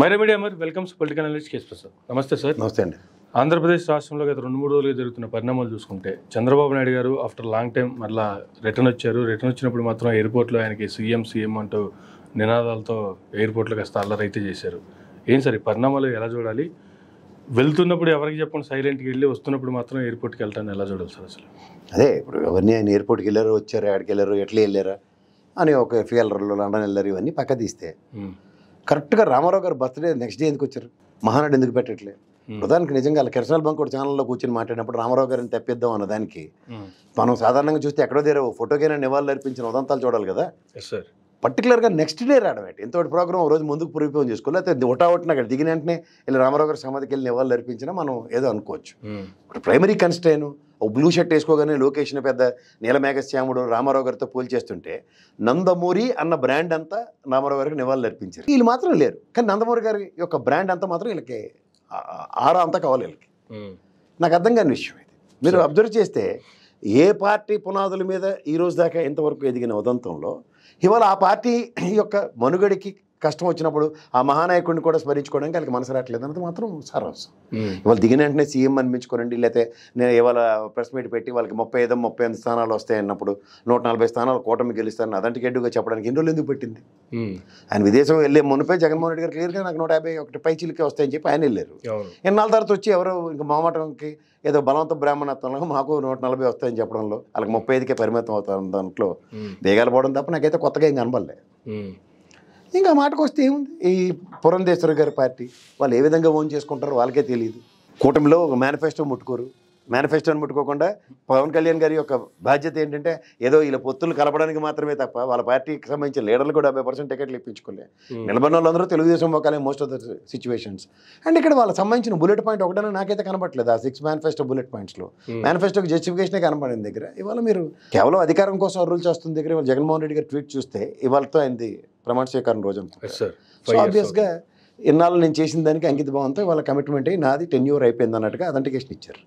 Myra media మరి welcomes political analyst KS Prasad నమస్తే sir నమస్తే అండి ఆంధ్రప్రదేశ్ రాష్ట్రంలో గత రెండు మూడు రోజులుగా జరుగుతున్న పరిణామాలు చూసుకుంటే చంద్రబాబు నాయుడు గారు ఆఫ్టర్ లాంగ్ టైం మళ్ళా రిటర్న్ వచ్చారు రిటర్న్ వచ్చినప్పుడు మాత్రం ఎయిర్పోర్ట్లో ఆయనకి సీఎం సీఎం అంటూ నినాదాలతో ఎయిర్పోర్ట్లో కాస్త అల్లరైతే చేశారు ఏం సార్ ఈ పరిణామాలు ఎలా చూడాలి వెళ్తున్నప్పుడు ఎవరికి చెప్పండి సైలెంట్కి వెళ్ళి వస్తున్నప్పుడు మాత్రం ఎయిర్పోర్ట్కి వెళ్తాను ఎలా చూడాలి సార్ అసలు అదే ఇప్పుడు ఎవరిని ఆయన ఎయిర్పోర్ట్కి వెళ్ళారు వచ్చారు ఎక్కడికి వెళ్ళారు ఎట్లా వెళ్ళారా అని ఒక ఫీలర్లు లండన్ వెళ్ళారు ఇవన్నీ పక్క తీస్తే కరెక్ట్గా రామారావు గారు బర్త్డే నెక్స్ట్ డే ఎందుకు వచ్చారు మహానాడు ఎందుకు పెట్టట్లేదు ప్రధానికి నిజంగా కిరసనాల్ బంక్ కూడా ఛానల్లో కూర్చొని మాట్లాడినప్పుడు రామారావు గారిని తెప్పిద్దాం అన్న దానికి మనం సాధారణంగా చూస్తే ఎక్కడో దగ్గర ఫోటోకైనా నివాళులు అర్పించిన ఉదంతాలు చూడాలి కదా పర్టికులర్గా నెక్స్ట్ డే రావడం ఏంటి ఎంతో ప్రోగ్రామ్ రోజు ముందుకు పురిపోయి చేసుకోవాలి లేకపోతే ఒటావట్టిన అక్కడ దిగిన వెంటనే ఇలా రామారావు గారి సమాధికి వెళ్ళిన ఎవరు అర్పించినా మనం ఏదో అనుకోవచ్చు ఇప్పుడు ప్రైమరీ కన్స్టైన్ ఒక బ్లూ షర్ట్ వేసుకోగానే లొకేషన్ పెద్ద నీలమేఘశ్యాముడు రామారావు గారితో పోల్చేస్తుంటే నందమూరి అన్న బ్రాండ్ అంతా రామారావు గారికి నివాళులు అర్పించారు వీళ్ళు మాత్రం లేరు కానీ నందమూరి గారి యొక్క బ్రాండ్ అంతా మాత్రం వీళ్ళకి ఆరా అంతా కావాలి వీళ్ళకి నాకు అర్థం కాని విషయం ఇది మీరు అబ్జర్వ్ చేస్తే ఏ పార్టీ పునాదుల మీద ఈ రోజు దాకా ఇంతవరకు ఎదిగిన ఉదంతంలో ఇవాళ ఆ పార్టీ యొక్క మనుగడికి కష్టం వచ్చినప్పుడు ఆ మహానాయకుడిని కూడా స్మరించుకోవడానికి వాళ్ళకి మనసు రావట్లేదు అన్నది మాత్రం సారాంశం ఇవాళ దిగిన వెంటనే సీఎం అనిపించుకోనండి లేకపోతే నేను ఇవాళ ప్రెస్ మీట్ పెట్టి వాళ్ళకి ముప్పై ఐదు ముప్పై ఎనిమిది స్థానాలు వస్తాయన్నప్పుడు నూట నలభై స్థానాలు కూటమి గెలుస్తాను అదంటే గడ్డుగా చెప్పడానికి ఎన్ని రోజులు ఎందుకు పెట్టింది ఆయన విదేశం వెళ్ళే మునిపై జగన్మోహన్ రెడ్డి గారు క్లియర్గా నాకు నూట యాభై ఒకటి పై చిలికే వస్తాయని చెప్పి ఆయన వెళ్ళారు ఎన్నాళ్ళ తర్వాత వచ్చి ఎవరో ఇంకా మామటంకి ఏదో బలవంత బ్రాహ్మణత్వంలో మాకు నూట నలభై వస్తాయని చెప్పడంలో వాళ్ళకి ముప్పై ఐదుకే పరిమితం అవుతారు దాంట్లో దేగాలు పోవడం తప్ప నాకైతే కొత్తగా ఇంకా అనబడలేదు ఇంకా మాటకు వస్తే ఏముంది ఈ పురంధేశ్వర గారి పార్టీ వాళ్ళు ఏ విధంగా ఓన్ చేసుకుంటారో వాళ్ళకే తెలియదు కూటమిలో ఒక మేనిఫెస్టో ముట్టుకోరు మేనిఫెస్టోని ముట్టుకోకుండా పవన్ కళ్యాణ్ గారి యొక్క బాధ్యత ఏంటంటే ఏదో వీళ్ళ పొత్తులు కలపడానికి మాత్రమే తప్ప వాళ్ళ పార్టీకి సంబంధించిన లీడర్లు కూడా డెబ్బై పర్సెంట్ టికెట్లు ఇప్పించుకోలే నిలబడిన వాళ్ళందరూ తెలుగుదేశం పోకాలే most of the situations and ఇక్కడ వాళ్ళకి సంబంధించిన బుల్లెట్ పాయింట్ ఒకటైనా నాకైతే కనబడలేదు ఆ సిక్స్ మేనిఫెస్టో బుల్లెట్ పాయింట్స్లో మేనిఫెస్టోకి జస్టిఫికేషనే కనబడింది దగ్గర ఇవాళ మీరు కేవలం అధికారం కోసం రూల్ చేస్తుంది దగ్గర జగన్మోహన్ రెడ్డి గారు ట్వీట్ చూస్తే ఇవాళతో అయింది ప్రమాణ స్వీకారం రోజు సో ఆబ్వియస్గా ఇన్నాళ్ళు నేను చేసిన దానికి అంకిత భావంతో వాళ్ళ కమిట్మెంట్ అయ్యి నాది టెన్యూర్ అయిపోయింది అన్నట్టుగా అథెంటికేషన్ ఇచ్చారు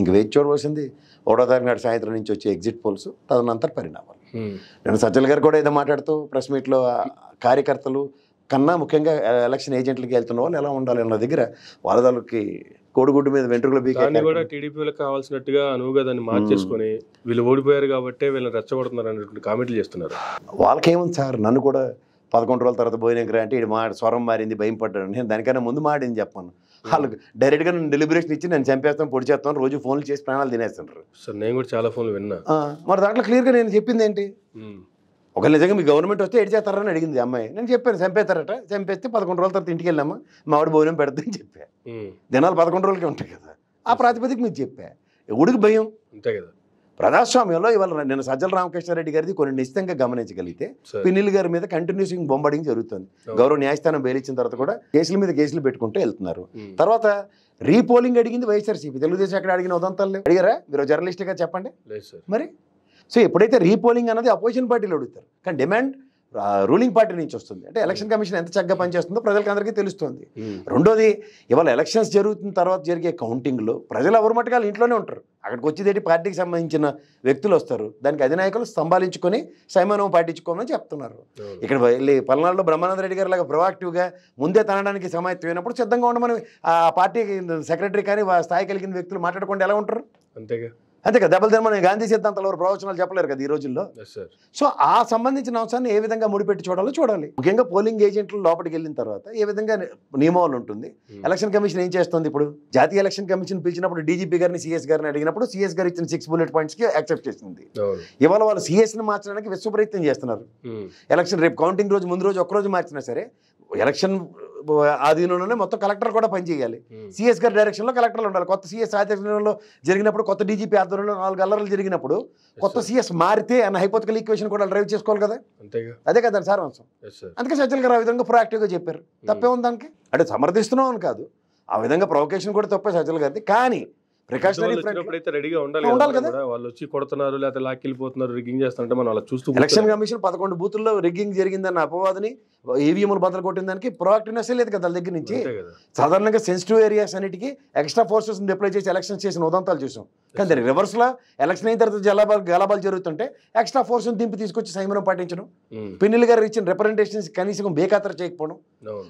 ఇంక వేచి చూడవలసింది ఒకటో తారీఖు నాడు సాయంత్రం నుంచి వచ్చే ఎగ్జిట్ పోల్స్ తదనంతర పరిణామాలు నేను సజ్జల గారు కూడా ఏదో మాట్లాడుతూ ప్రెస్ మీట్లో కార్యకర్తలు కన్నా ముఖ్యంగా ఎలక్షన్ ఏజెంట్లకి వెళ్తున్న వాళ్ళు ఎలా ఉండాలి అన్న దగ్గర వాళ్ళ వాళ్ళకి కోడిగుడ్డు మీద వెంట్రుకలు బీకాన్ని కూడా టీడీపీలకు కావాల్సినట్టుగా అనువుగా దాన్ని మార్చేసుకొని వీళ్ళు ఓడిపోయారు కాబట్టి వీళ్ళని రెచ్చగొడుతున్నారు అనేటువంటి కామెంట్లు చేస్తున్నారు వాళ్ళకేముంది సార్ నన్ను కూడా పదకొండు రోజుల తర్వాత భోజనం అంటే ఇది మా స్వరం మారింది భయం పడ్డాడు నేను దానికన్నా ముందు మాడింది చెప్పాను hmm. వాళ్ళకి డైరెక్ట్గా నేను డెలిబరేషన్ ఇచ్చి నేను చంపేస్తాను పొడి చేస్తాను రోజు ఫోన్లు చేసి ప్రాణాలు తినేస్తున్నారు సార్ నేను కూడా చాలా ఫోన్లు విన్నా మరి దాంట్లో క్లియర్గా నేను చెప్పింది ఏంటి hmm. ఒక నిజంగా మీ గవర్నమెంట్ వస్తే ఏడు చేస్తారని అడిగింది అమ్మాయి నేను చెప్పాను చంపేస్తారట చంపేస్తే పదకొండు రోజుల తర్వాత ఇంటికి వెళ్ళామా ఆవిడ భోజనం అని చెప్పా hmm. దినాలు పదకొండు రోజులకి ఉంటాయి కదా ఆ ప్రాతిపదిక మీరు చెప్పా ఎవడికి భయం అంతే కదా ప్రజాస్వామ్యంలో ఇవాళ నేను సజ్జల రామకృష్ణారెడ్డి గారిది కొన్ని నిశ్చితంగా గమనించగలిగితే పిన్నిల్ గారి మీద కంటిన్యూసింగ్ బొంబడింగ్ జరుగుతుంది గౌరవ న్యాయస్థానం బెయిలిచ్చిన తర్వాత కూడా కేసుల మీద కేసులు పెట్టుకుంటూ వెళ్తున్నారు తర్వాత రీపోలింగ్ అడిగింది వైఎస్ఆర్సీపీ తెలుగుదేశం అక్కడ అడిగిన ఉదంతాలు అడిగారా మీరు గా చెప్పండి మరి సో ఎప్పుడైతే రీపోలింగ్ అన్నది అపోజిషన్ పార్టీలు అడుగుతారు కానీ డిమాండ్ రూలింగ్ పార్టీ నుంచి వస్తుంది అంటే ఎలక్షన్ కమిషన్ hmm. ఎంత చక్కగా పనిచేస్తుందో అందరికీ తెలుస్తుంది hmm. రెండోది ఇవాళ ఎలక్షన్స్ జరుగుతున్న తర్వాత జరిగే కౌంటింగ్లో ప్రజలు ఎవరు మటుకాలు ఇంట్లోనే ఉంటారు అక్కడికి వచ్చేదేటి పార్టీకి సంబంధించిన వ్యక్తులు వస్తారు దానికి అధినాయకులు స్తంభాలించుకొని సైమానం పాటించుకోమని చెప్తున్నారు ఇక్కడ వెళ్ళి పల్నాడులో బ్రహ్మానంద రెడ్డి గారు లాగా ప్రొవాక్టివ్గా ముందే తనడానికి సమాయత్తమైనప్పుడు సిద్ధంగా ఉండమని ఆ పార్టీ సెక్రటరీ కానీ స్థాయి కలిగిన వ్యక్తులు మాట్లాడకుండా ఎలా ఉంటారు అంతేగా అంతే కదా దెబ్బలు తినమని గాంధీ సిద్ధాంతాల ప్రవచనాలు చెప్పలేరు కదా ఈ రోజుల్లో సో ఆ సంబంధించిన అంశాన్ని ఏ విధంగా ముడిపెట్టి చూడాలో చూడాలి ముఖ్యంగా పోలింగ్ ఏజెంట్లు లోపలికి వెళ్ళిన తర్వాత ఏ విధంగా నియమావళి ఉంటుంది hmm. ఎలక్షన్ కమిషన్ ఏం చేస్తుంది ఇప్పుడు జాతీయ ఎలక్షన్ కమిషన్ పిలిచినప్పుడు డీజీపీ గారిని సిఎస్ గారిని అడిగినప్పుడు సిఎస్ గారు ఇచ్చిన సిక్స్ బుల్లెట్ కి యాక్సెప్ట్ చేసింది ఇవాళ వాళ్ళు ని మార్చడానికి విశ్వ ప్రయత్నం చేస్తున్నారు hmm. ఎలక్షన్ రేపు కౌంటింగ్ రోజు ముందు రోజు ఒక్కరోజు మార్చినా సరే ఎలక్షన్ ఆధీనంలోనే మొత్తం కలెక్టర్ కూడా పనిచేయాలి సిఎస్ hmm. గారి డైరెక్షన్లో కలెక్టర్లు ఉండాలి కొత్త సిఎస్ ఆధ్యక్షంలో జరిగినప్పుడు కొత్త డీజీపీ ఆధ్వర్యంలో నాలుగు అల్లర్లు జరిగినప్పుడు కొత్త సిఎస్ మారితే అన్న హైపోతికల్ ఈక్వేషన్ కూడా డ్రైవ్ చేసుకోవాలి కదా అదే కదా సార్ అంశం అందుకే సజ్జల్ గారు ఆ విధంగా ప్రొయాక్టివ్గా చెప్పారు hmm. తప్పే ఉంది దానికి అంటే సమర్థిస్తున్నాం అని కాదు ఆ విధంగా ప్రొవకేషన్ కూడా తప్పే సజ్జల్ గారిది కానీ రెడీగా ఉండాలి ఉండాలి కదా వాళ్ళు వచ్చి కొడుతున్నారు లేకపోతే చేస్తుంటే మనం అలా చూస్తూ ఎలక్షన్ కమిషన్ పదకొండు బూతుల్లో రిగ్గింగ్ జరిగిందన్న అపవాదని ఈవీఎంలు e బద్దలు కొట్టిన దానికి లేదు కదా దగ్గర నుంచి సాధారణంగా సెన్సిటివ్ ఏరియాస్ అన్నిటికి ఎక్స్ట్రా ఫోర్సెస్ డిప్లై చేసి ఎలక్షన్ చేసిన ఉదంతాలు చూసాం కానీ రివర్స్ రివర్స్లో ఎలక్షన్ అయిన తర్వాత జలాబాలు గలాబాలు జరుగుతుంటే ఎక్స్ట్రా ఫోర్స్ దింపి తీసుకొచ్చి సంయమనం పాటించడం పిన్నెల్ గారు ఇచ్చిన రిప్రజెంటేషన్ కనీసం బేఖాతర చేయకపోవడం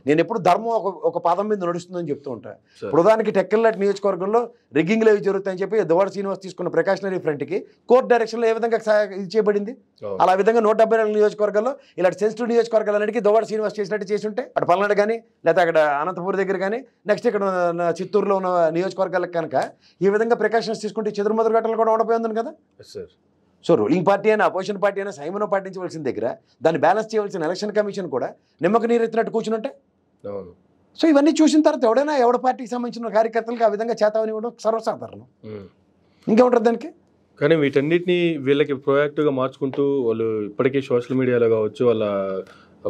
నేను ఎప్పుడు ధర్మం ఒక ఒక పదం మీద నడుస్తుందని చెప్తూ ఉంటాను ప్రధానికి టెక్కల్లాట్ నియోజకవర్గంలో రిగ్గింగ్లు అవి జరుగుతాయని చెప్పి దువాడ శ్రీనివాస్ తీసుకున్న ప్రకాశనరీ ఫ్రంట్కి కోర్ట్ డైరెక్షన్లో ఏ విధంగా ఇది చేయబడింది అలా విధంగా నూట డెబ్బై నాలుగు నియోజకవర్గంలో ఇలాంటి సెన్సిటివ్ నియోజకవర్గాలన్నిటికీ దువాడ శ్రీనివాస్ చేసినట్టు చేసి ఉంటే అటు పల్నాడు కానీ లేకపోతే అక్కడ అనంతపూర్ దగ్గర కానీ నెక్స్ట్ ఇక్కడ చిత్తూరులో ఉన్న నియోజకవర్గాలకు కనుక ఈ విధంగా ప్రికాషన్స్ తీసుకుంటే చెదురుమదురు ఘటనలు కూడా ఉండబోయి ఉంది కదా సార్ సో రూలింగ్ పార్టీ అయినా అపోజిషన్ పార్టీ అయినా సైమను పాటించవలసిన దగ్గర దాన్ని బ్యాలెన్స్ చేయవలసిన ఎలక్షన్ కమిషన్ కూడా నిమ్మక నీరు ఎత్తినట్టు కూర్చునుంటే సో ఇవన్నీ చూసిన తర్వాత ఎవడైనా ఎవడ పార్టీకి సంబంధించిన కార్యకర్తలకు ఆ విధంగా చేతావనివ్వడం సర్వసాధారణం ఇంకా ఉంటుంది దానికి కానీ వీటన్నిటిని వీళ్ళకి ప్రొయాక్టివ్గా మార్చుకుంటూ వాళ్ళు ఇప్పటికీ సోషల్ మీడియాలో కావచ్చు వాళ్ళ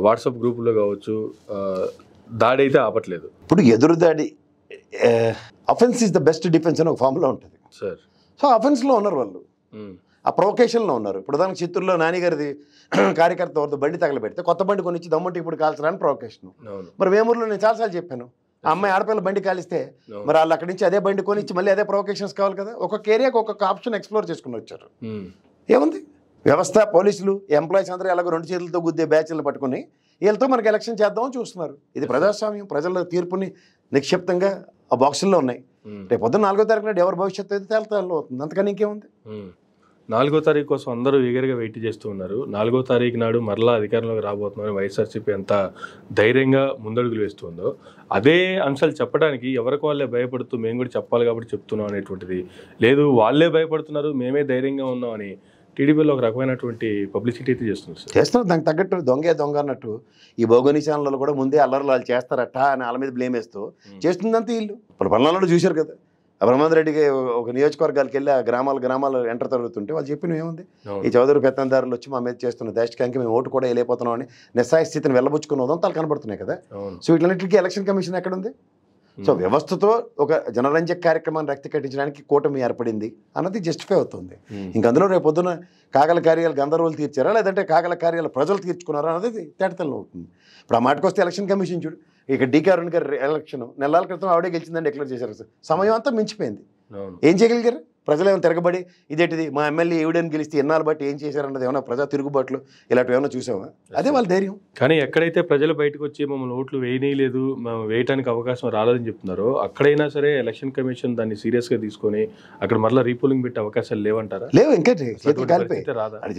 వాట్సాప్ గ్రూపులో కావచ్చు దాడి అయితే ఆపట్లేదు ఇప్పుడు ఎదురు దాడి offence is the best defence అని ఒక ఫామ్లో ఉంటుంది సార్ సో అఫెన్స్లో ఉన్నారు వాళ్ళు ఆ ప్రొవకేషన్లో ఉన్నారు ఇప్పుడు దానికి చిత్తూరులో నానిగారిది కార్యకర్త వద్ద బండి తగలబెడితే కొత్త బండి కొనిచ్చి దమ్ముంటే ఇప్పుడు కాల్చడానికి ప్రొవకేషన్ మరి వేమూరులో నేను చాలాసార్లు చెప్పాను ఆ అమ్మాయి ఆడపిల్ల బండి కాలిస్తే మరి వాళ్ళు అక్కడి నుంచి అదే బండి కొనిచ్చి మళ్ళీ అదే ప్రొవకేషన్స్ కావాలి కదా ఒక్కొక్క ఏరియాకి ఒక్కొక్క ఆప్షన్ ఎక్స్ప్లోర్ చేసుకుని వచ్చారు ఏముంది వ్యవస్థ పోలీసులు ఎంప్లాయీస్ అందరూ ఎలాగో రెండు చేతులతో గుద్దే బ్యాచ్లు పట్టుకుని వీళ్ళతో మనకి ఎలక్షన్ చేద్దామని చూస్తున్నారు ఇది ప్రజాస్వామ్యం ప్రజల తీర్పుని నిక్షిప్తంగా ఆ బాక్సుల్లో ఉన్నాయి రేపు పొద్దున్న నాలుగో నాడు ఎవరి భవిష్యత్తు అయితే తేలతాలో అవుతుంది అంతకని ఇంకేముంది నాలుగో తారీఖు కోసం అందరూ ఈగర్గా వెయిట్ చేస్తూ ఉన్నారు నాలుగో తారీఖు నాడు మరలా అధికారంలోకి రాబోతున్నారని వైఎస్ఆర్సీపీ ఎంత ధైర్యంగా ముందడుగులు వేస్తుందో అదే అంశాలు చెప్పడానికి ఎవరికి వాళ్ళే భయపడుతూ మేము కూడా చెప్పాలి కాబట్టి చెప్తున్నాం అనేటువంటిది లేదు వాళ్ళే భయపడుతున్నారు మేమే ధైర్యంగా ఉన్నామని టీడీపీలో ఒక రకమైనటువంటి పబ్లిసిటీ అయితే చేస్తున్నారు చేస్తున్నారు దానికి తగ్గట్టు దొంగే దొంగ అన్నట్టు ఈ భౌగోని ఛానల్లో కూడా ముందే అల్లర్లు వాళ్ళు చేస్తారట అని వాళ్ళ మీద బ్లేమ్ వేస్తూ చేస్తుందంతా వీళ్ళు ఇప్పుడు పల్లెల్లో చూశారు కదా బ్రహ్మాంద్ రెడ్డికి ఒక నియోజకవర్గాలకు వెళ్ళి ఆ గ్రామాలు గ్రామాలు ఎంటర్ తరుగుతుంటే వాళ్ళు చెప్పిన ఏముంది ఈ చౌదరి పెత్తందారులు వచ్చి మా మీద చేస్తున్న దేశకానికి మేము ఓటు కూడా వెళ్ళిపోతున్నాం అని నిస్సాయ స్థితిని వెళ్ళబుచ్చుకున్న ఉదంతాలు కనబడుతున్నాయి కదా సో వీటన్నిటికీ ఎలక్షన్ కమిషన్ ఎక్కడ ఉంది సో వ్యవస్థతో ఒక జనరంజక కార్యక్రమాన్ని రక్తి కట్టించడానికి కూటమి ఏర్పడింది అన్నది జస్టిఫై అవుతుంది ఇంక అందులో రేపు పొద్దున కాగల కార్యాలు గందరగోలు తీర్చారా లేదంటే కాగల కార్యాలు ప్రజలు తీర్చుకున్నారా అన్నది తేటతల్లో అవుతుంది ఇప్పుడు ఆ మాటకొస్తే ఎలక్షన్ కమిషన్ చూడు ఇక అరుణ్ గారి ఎలక్షన్ నెలల క్రితం ఆవిడే గెలిచిందని డిక్లేర్ చేశారు సమయం అంతా మించిపోయింది ఏం చేయగలిగారు ప్రజలు ఏమైనా తిరగబడి ఇదేంటిది మా ఎమ్మెల్యే ఏవిడని గెలిస్తే ఎన్నాళ్ళు బట్టి ఏం చేశారన్నది ఏమైనా ప్రజా తిరుగుబాట్లు ఇలాంటివి ఏమైనా చూసామా అదే వాళ్ళ ధైర్యం కానీ ఎక్కడైతే ప్రజలు బయటకు వచ్చి మమ్మల్ని ఓట్లు వేయనేయలేదు మేము వేయడానికి అవకాశం రాలేదని చెప్తున్నారో అక్కడైనా సరే ఎలక్షన్ కమిషన్ దాన్ని సీరియస్గా తీసుకొని అక్కడ మళ్ళీ రీపోలింగ్ పెట్టే అవకాశాలు లేవంటారా లేవు ఇంకా రాదా కాలిపోయి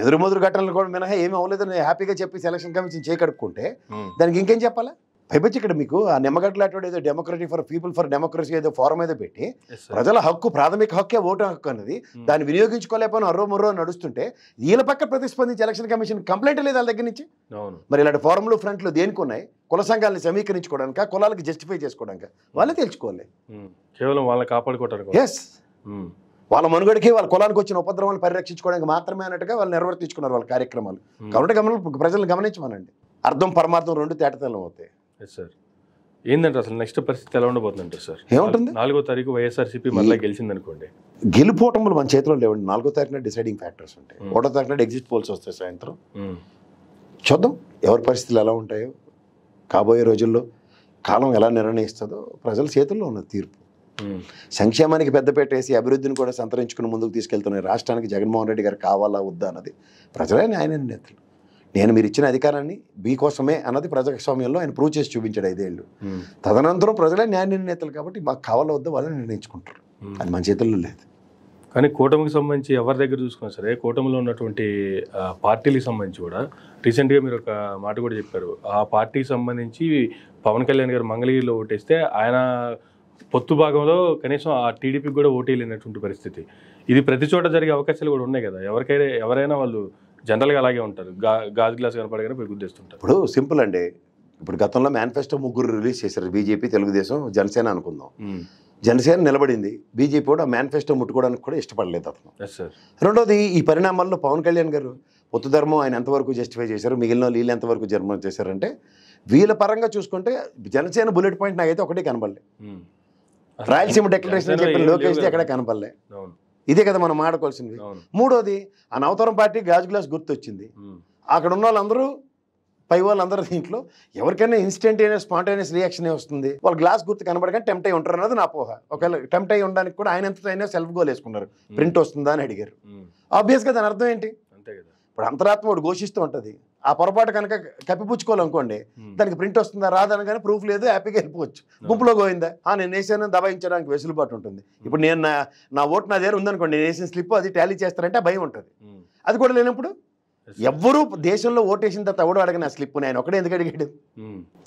ఎదురుమొదురు ఘటనలు కూడా మినహా ఏమి హ్యాపీగా చెప్పి ఎలక్షన్ కమిషన్ చేకడుక్కుంటే దానికి ఇంకేం చెప్పాలా పైపచ్చి ఇక్కడ మీకు ఆ నిమ్మగడ్డలాంటి ఏదో democracy for people for democracy ఏదో ఫారం ఏదో పెట్టి ప్రజల హక్కు ప్రాథమిక హక్కే ఓటు హక్కు అన్నది hmm. దాన్ని వినియోగించుకోలేకపోయినా అర్రో మర్రో నడుస్తుంటే వీళ్ళ పక్క ప్రతిస్పందించి ఎలక్షన్ కమిషన్ కంప్లైంట్ లేదు వాళ్ళ దగ్గర నుంచి మరి ఇలాంటి ఫారంలు ఫ్రంట్లు దేనికి ఉన్నాయి కుల సంఘాలను సమీకరించుకోవడానికి కులాలకు జస్టిఫై చేసుకోవడానికి hmm. వాళ్ళే తెలుసుకోవాలి hmm. కేవలం వాళ్ళని కాపాడుకోవడానికి ఎస్ వాళ్ళ మనుగడికి వాళ్ళ కులానికి వచ్చిన ఉపద్రవాలను పరిరక్షించుకోవడానికి మాత్రమే అన్నట్టుగా వాళ్ళు నిర్వర్తించుకున్నారు వాళ్ళ కార్యక్రమాలు కాబట్టి గమనం ప్రజలను గమనించమనండి అర్థం పరమార్థం రెండు తేటతలం అవుతాయి సార్ ఏంటంటే అసలు నెక్స్ట్ పరిస్థితి ఎలా ఉండబోతుందంటే సార్ ఏముంటుంది నాలుగో తారీఖు వైఎస్ఆర్సీపీ మళ్ళీ గెలిచింది అనుకోండి గెలుపోవటంలో మన చేతిలో లేవండి నాలుగో తారీఖున డిసైడింగ్ ఫ్యాక్టర్స్ ఉంటాయి hmm. ఒకటో తారీఖున ఎగ్జిట్ పోల్స్ వస్తాయి సాయంత్రం hmm. చూద్దాం ఎవరి పరిస్థితులు ఎలా ఉంటాయో కాబోయే రోజుల్లో కాలం ఎలా నిర్ణయిస్తుందో ప్రజల చేతుల్లో ఉన్న తీర్పు hmm. సంక్షేమానికి పెద్దపేట వేసి అభివృద్ధిని కూడా సంతరించుకుని ముందుకు తీసుకెళ్తున్న రాష్ట్రానికి జగన్మోహన్ రెడ్డి గారు కావాలా వద్దా అన్నది ప్రజలే ఆయన నేతలు నేను మీరు ఇచ్చిన అధికారాన్ని మీ కోసమే అన్నది ప్రజాస్వామ్యంలో ఆయన ప్రూవ్ చేసి చూపించాడు ఐదేళ్ళు తదనంతరం ప్రజలే న్యాయ నిర్ణేతలు కాబట్టి మాకు కావాలో వద్ద వాళ్ళని నిర్ణయించుకుంటారు అది మన చేతుల్లో లేదు కానీ కూటమికి సంబంధించి ఎవరి దగ్గర చూసుకున్నా సరే కూటమిలో ఉన్నటువంటి పార్టీలకు సంబంధించి కూడా రీసెంట్గా మీరు ఒక మాట కూడా చెప్పారు ఆ పార్టీకి సంబంధించి పవన్ కళ్యాణ్ గారు మంగళగిరిలో ఓటేస్తే ఆయన పొత్తు భాగంలో కనీసం ఆ టీడీపీకి కూడా ఓటేయలేనటువంటి పరిస్థితి ఇది ప్రతి చోట జరిగే అవకాశాలు కూడా ఉన్నాయి కదా ఎవరికైనా ఎవరైనా వాళ్ళు జనరల్గా అలాగే ఉంటారు గాజు గ్లాస్ కనపడగానే పోయి గుద్దేస్తుంటారు ఇప్పుడు సింపుల్ అండి ఇప్పుడు గతంలో మేనిఫెస్టో ముగ్గురు రిలీజ్ చేశారు బీజేపీ తెలుగుదేశం జనసేన అనుకుందాం జనసేన నిలబడింది బీజేపీ కూడా మేనిఫెస్టో ముట్టుకోవడానికి కూడా ఇష్టపడలేదు అతను రెండోది ఈ పరిణామాల్లో పవన్ కళ్యాణ్ గారు పొత్తు ధర్మం ఆయన ఎంతవరకు జస్టిఫై చేశారు మిగిలిన వీళ్ళు ఎంతవరకు జర్మం చేశారంటే వీళ్ళ పరంగా చూసుకుంటే జనసేన బుల్లెట్ పాయింట్ నాకైతే ఒకటే కనపడలే రాయలసీమ డెక్లరేషన్ లోకేష్ ఎక్కడ కనపడలే ఇదే కదా మనం ఆడుకోవాల్సింది మూడోది ఆ నవతరం పార్టీ గాజు గ్లాస్ గుర్తొచ్చింది అక్కడ ఉన్న వాళ్ళందరూ పై వాళ్ళందరూ దీంట్లో ఎవరికైనా ఇన్స్టెంటేనియస్ స్పాంటేనియస్ రియాక్షనే వస్తుంది వాళ్ళు గ్లాస్ గుర్తు కనబడగానే టెంప్ట్ అయి ఉంటారు అన్నది నా పోహ ఒకవేళ టెంప్ట్ అయి ఉండడానికి కూడా ఆయన ఎంతైనా సెల్ఫ్ గోల్ వేసుకున్నారు ప్రింట్ వస్తుందా అని అడిగారు ఆబ్వియస్గా దాని అర్థం ఏంటి ఇప్పుడు అంతరాత్మ ఒకటి ఘోషిస్తూ ఉంటుంది ఆ పొరపాటు కనుక కప్పిపుచ్చుకోవాలనుకోండి దానికి ప్రింట్ వస్తుందా రాదనగానే ప్రూఫ్ లేదు హ్యాపీగా వెళ్ళిపోవచ్చు గుంపులో పోయిందా నేను వేసాను దబాయించడానికి వెసులుబాటు ఉంటుంది ఇప్పుడు నేను నా నా ఓటు నా దగ్గర ఉందనుకోండి నేను వేసిన స్లిప్ అది టాలీ చేస్తారంటే భయం ఉంటుంది అది కూడా లేనప్పుడు ఎవ్వరూ దేశంలో ఓటేసిన తర్వాత ఎవడో అడగని ఆ స్లిప్ నేను ఒకటే ఎందుకు అడిగాడు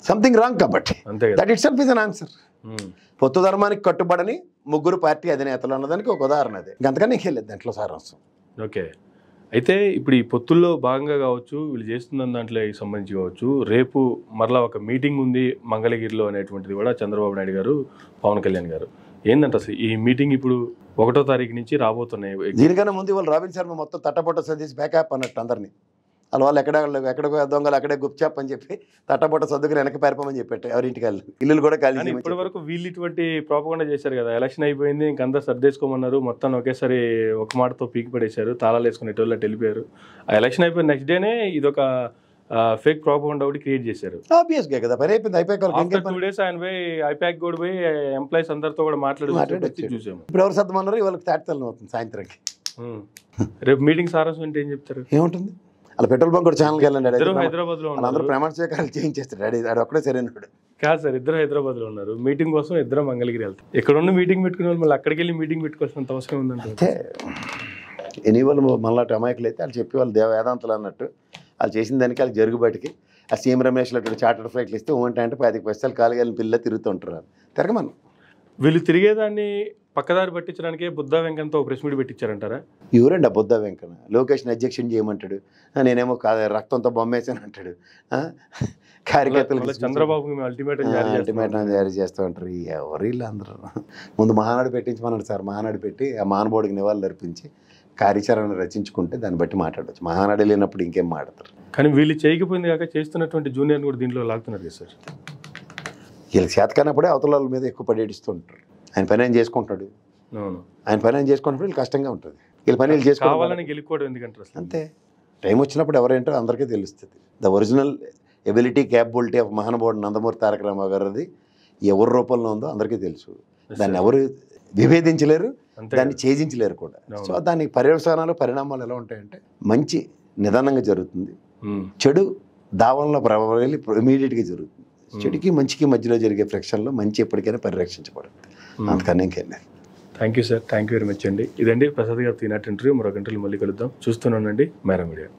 సంథింగ్ రాంగ్ కాబట్టి that it is an answer పొత్తు ధర్మానికి కట్టుబడని ముగ్గురు పార్టీ అధినేతలు అన్నదానికి ఒక ఉదాహరణ అది ఇంకంతకన్నా నీకు వెళ్ళేది దాంట్లో సారాంశం ఓకే అయితే ఇప్పుడు ఈ పొత్తుల్లో భాగంగా కావచ్చు వీళ్ళు చేస్తున్న దాంట్లో సంబంధించి కావచ్చు రేపు మరలా ఒక మీటింగ్ ఉంది మంగళగిరిలో అనేటువంటిది కూడా చంద్రబాబు నాయుడు గారు పవన్ కళ్యాణ్ గారు ఏందంట అసలు ఈ మీటింగ్ ఇప్పుడు ఒకటో తారీఖు నుంచి రాబోతున్నాయి దీనికన్నా ముందు వాళ్ళు రావిన్ శర్మ మొత్తం తట్టపొట్ట సర్దీసి బ్యాకప్ అన్నట్టు అందరినీ వాళ్ళ వాళ్ళు ఎక్కడ ఎక్కడికో దొంగలు అక్కడే గుప్చాప్ అని చెప్పి తట్టబొట్ట సర్దుకుని వెనక పారిపోమని చెప్పాడు ఎవరింటికి వెళ్ళి ఇల్లు కూడా కలిసి ఇప్పటి వరకు వీళ్ళు ఇటువంటి ప్రాపకుండా చేశారు కదా ఎలక్షన్ అయిపోయింది ఇంకంతా సర్దేసుకోమన్నారు మొత్తం ఒకేసారి ఒక మాటతో పీకి పడేశారు తాళాలు వేసుకుని ఎటువంటి వెళ్ళిపోయారు ఆ ఎలక్షన్ అయిపోయిన నెక్స్ట్ డేనే ఇదొక ఫేక్ ప్రాపగండా ఒకటి క్రియేట్ చేశారు కదా ఐపాక్ టూ డేస్ ఆయన పోయి ఐపాక్ కూడా పోయి ఎంప్లాయీస్ అందరితో కూడా మాట్లాడుతున్నారు చూసాము ఇప్పుడు ఎవరు సర్దమన్నారు రేపు మీటింగ్ సారాంశం అంటే ఏం చెప్తారు ఏముంటుంది అలా పెట్రోల్ బంక్ కూడా ఛానల్కి వెళ్ళండి హైదరాబాద్ లో అందరూ ప్రమాణ స్వీకారాలు చేయించేస్తాడు డాడీ అది ఒక్కడే సరైనడు కాదు సార్ ఇద్దరు హైదరాబాద్ లో ఉన్నారు మీటింగ్ కోసం ఇద్దరు మంగళగిరి వెళ్తారు ఇక్కడ ఉన్న మీటింగ్ పెట్టుకునే వాళ్ళు మళ్ళీ అక్కడికి వెళ్ళి మీటింగ్ పెట్టుకోవాల్సినంత అవసరం ఉందంటే అంతే ఎనీ వాళ్ళు మళ్ళీ అమాయకులు అయితే వాళ్ళు చెప్పి వాళ్ళు దేవ అన్నట్టు వాళ్ళు చేసిన దానికి వాళ్ళు జరుగుబాటికి ఆ సీఎం రమేష్ లాంటి చార్టర్ ఫ్లైట్లు ఇస్తే ఓంటే అంటే పదికి పైసలు కాలుగాలిన పిల్లలు తిరుగుతుంటారు తిరగమని వీళ్ళు తిరిగేదాన్ని పక్కదారి పట్టించడానికే బుద్ధ వెంకన్తో ప్రెస్ మీట్ పెట్టించారంటారా ఎవరండి ఆ బుద్ధ వెంకన్న లోకేష్ని అధ్యక్షన్ చేయమంటాడు నేనేమో రక్తంతో బొమ్మేసాను అంటాడు కార్యకర్తలు చంద్రబాబు అల్టిమేటం జారీ చేస్తూ ఉంటారు ఎవరు వీళ్ళందరూ ముందు మహానాడు పెట్టించమన్నాడు సార్ మహానాడు పెట్టి ఆ మానబోడికి నివాళులు అర్పించి కార్యాచరణ రచించుకుంటే దాన్ని బట్టి మాట్లాడవచ్చు మహానాడు లేనప్పుడు ఇంకేం మాట్లాడతారు కానీ వీళ్ళు చేయకపోయింది కాక చేస్తున్నటువంటి జూనియర్ కూడా దీంట్లో లాగుతున్నారు సార్ వీళ్ళకి చేతకానప్పుడే అవతల మీద ఎక్కువ పడేటిస్తుంటారు ఆయన పని ఏం చేసుకుంటున్నాడు ఆయన పని ఆయన చేసుకుంటున్నాడు వీళ్ళు కష్టంగా ఉంటుంది వీళ్ళు పని వీళ్ళు చేసుకోవాలని గెలుపుకోవడం ఎందుకంటారు అంతే టైం వచ్చినప్పుడు ఎవరేంటో అందరికీ తెలుస్తుంది the original ability capability of మహానుభావుడు నందమూరి తారక రామారావు గారిది ఎవరి రూపంలో ఉందో అందరికీ తెలుసు దాన్ని ఎవరు విభేదించలేరు దాన్ని ఛేదించలేరు కూడా సో దానికి పర్యవసానాలు పరిణామాలు ఎలా ఉంటాయంటే మంచి నిదానంగా జరుగుతుంది hmm. చెడు దావంలో ప్రభావం ఇమీడియట్గా జరుగుతుంది hmm. చెడుకి మంచికి మధ్యలో జరిగే ఫ్రిక్షన్లో మంచి ఎప్పటికైనా పరిరక్షించబడుతుంది Hmm. అందుకని ఇంకేం లేదు thank you sir thank you very much అండి ఇదండి ప్రసాద్ గారు తినట్టు ఇంటర్వ్యూ మరొక ఇంటర్వ్యూ మళ్ళీ కలుద్దాం చూస్తున్నానండి మేరా మీడియా